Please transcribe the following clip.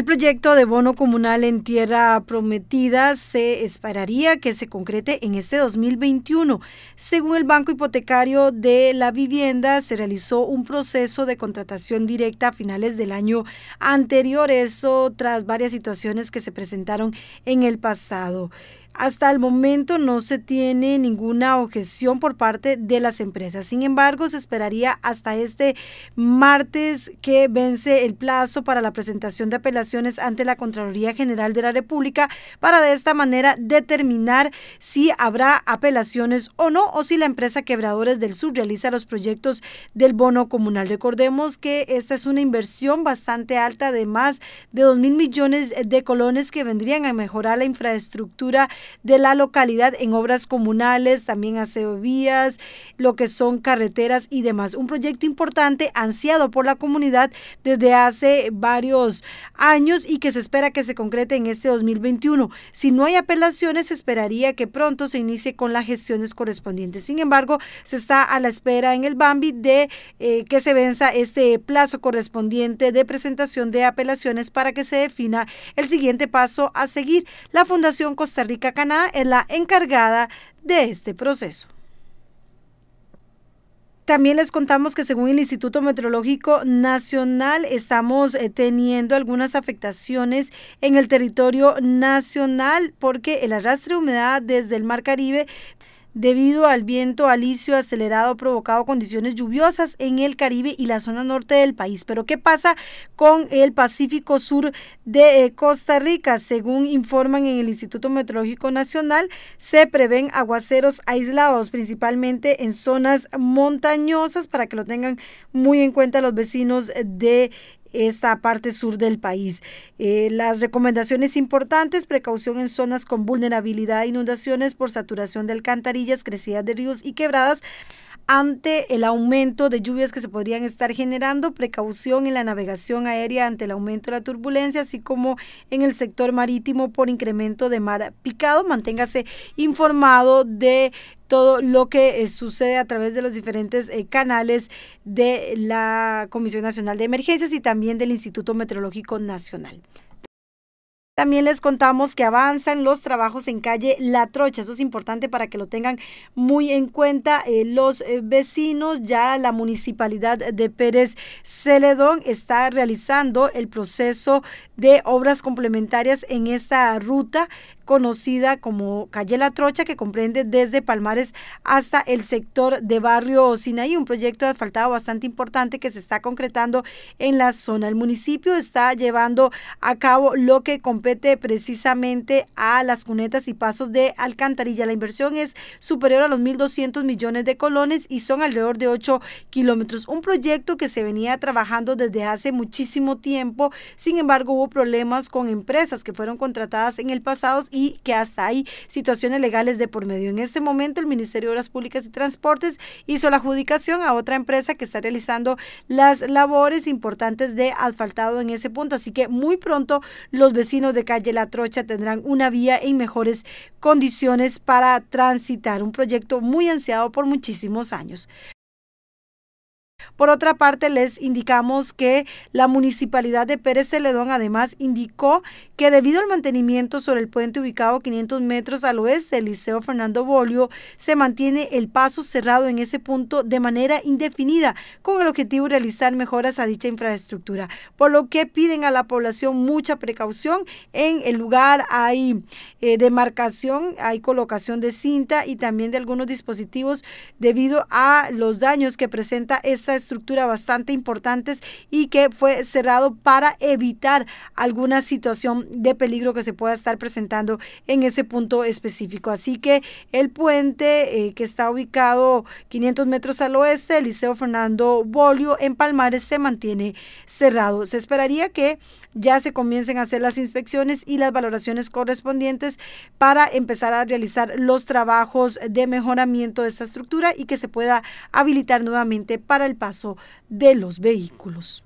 El proyecto de bono comunal en tierra prometida se esperaría que se concrete en este 2021. Según el Banco Hipotecario de la Vivienda, se realizó un proceso de contratación directa a finales del año anterior, eso tras varias situaciones que se presentaron en el pasado. Hasta el momento no se tiene ninguna objeción por parte de las empresas. Sin embargo, se esperaría hasta este martes que vence el plazo para la presentación de apelaciones ante la Contraloría General de la República para de esta manera determinar si habrá apelaciones o no o si la empresa Quebradores del Sur realiza los proyectos del bono comunal. Recordemos que esta es una inversión bastante alta de más de 2 mil millones de colones que vendrían a mejorar la infraestructura de la localidad en obras comunales, también aseo vías, lo que son carreteras y demás. Un proyecto importante ansiado por la comunidad desde hace varios años y que se espera que se concrete en este 2021. Si no hay apelaciones, se esperaría que pronto se inicie con las gestiones correspondientes. Sin embargo, se está a la espera en el Bambi de eh, que se venza este plazo correspondiente de presentación de apelaciones para que se defina el siguiente paso a seguir. La Fundación Costa Rica Canadá es la encargada de este proceso. También les contamos que según el Instituto Meteorológico Nacional estamos eh, teniendo algunas afectaciones en el territorio nacional porque el arrastre de humedad desde el Mar Caribe debido al viento alisio acelerado provocado condiciones lluviosas en el Caribe y la zona norte del país. Pero ¿qué pasa con el Pacífico Sur de eh, Costa Rica? Según informan en el Instituto Meteorológico Nacional, se prevén aguaceros aislados, principalmente en zonas montañosas, para que lo tengan muy en cuenta los vecinos de esta parte sur del país. Eh, las recomendaciones importantes, precaución en zonas con vulnerabilidad a inundaciones por saturación de alcantarillas, crecidas de ríos y quebradas, ante el aumento de lluvias que se podrían estar generando, precaución en la navegación aérea ante el aumento de la turbulencia, así como en el sector marítimo por incremento de mar picado. Manténgase informado de todo lo que eh, sucede a través de los diferentes eh, canales de la Comisión Nacional de Emergencias y también del Instituto Meteorológico Nacional. También les contamos que avanzan los trabajos en calle La Trocha. Eso es importante para que lo tengan muy en cuenta eh, los eh, vecinos. Ya la municipalidad de Pérez Celedón está realizando el proceso de obras complementarias en esta ruta conocida como Calle La Trocha, que comprende desde Palmares hasta el sector de Barrio Sinaí, un proyecto de asfaltado bastante importante que se está concretando en la zona. El municipio está llevando a cabo lo que compete precisamente a las cunetas y pasos de alcantarilla. La inversión es superior a los 1.200 millones de colones y son alrededor de 8 kilómetros. Un proyecto que se venía trabajando desde hace muchísimo tiempo, sin embargo hubo problemas con empresas que fueron contratadas en el pasado y que hasta hay situaciones legales de por medio. En este momento el Ministerio de Obras Públicas y Transportes hizo la adjudicación a otra empresa que está realizando las labores importantes de asfaltado en ese punto, así que muy pronto los vecinos de calle La Trocha tendrán una vía en mejores condiciones para transitar, un proyecto muy ansiado por muchísimos años. Por otra parte, les indicamos que la municipalidad de Pérez Celedón además indicó que debido al mantenimiento sobre el puente ubicado 500 metros al oeste del Liceo Fernando Bolio, se mantiene el paso cerrado en ese punto de manera indefinida con el objetivo de realizar mejoras a dicha infraestructura, por lo que piden a la población mucha precaución. En el lugar hay eh, demarcación, hay colocación de cinta y también de algunos dispositivos debido a los daños que presenta esa estructura estructura bastante importantes y que fue cerrado para evitar alguna situación de peligro que se pueda estar presentando en ese punto específico. Así que el puente eh, que está ubicado 500 metros al oeste del Liceo Fernando Bolio en Palmares se mantiene cerrado. Se esperaría que ya se comiencen a hacer las inspecciones y las valoraciones correspondientes para empezar a realizar los trabajos de mejoramiento de esta estructura y que se pueda habilitar nuevamente para el paso de los vehículos.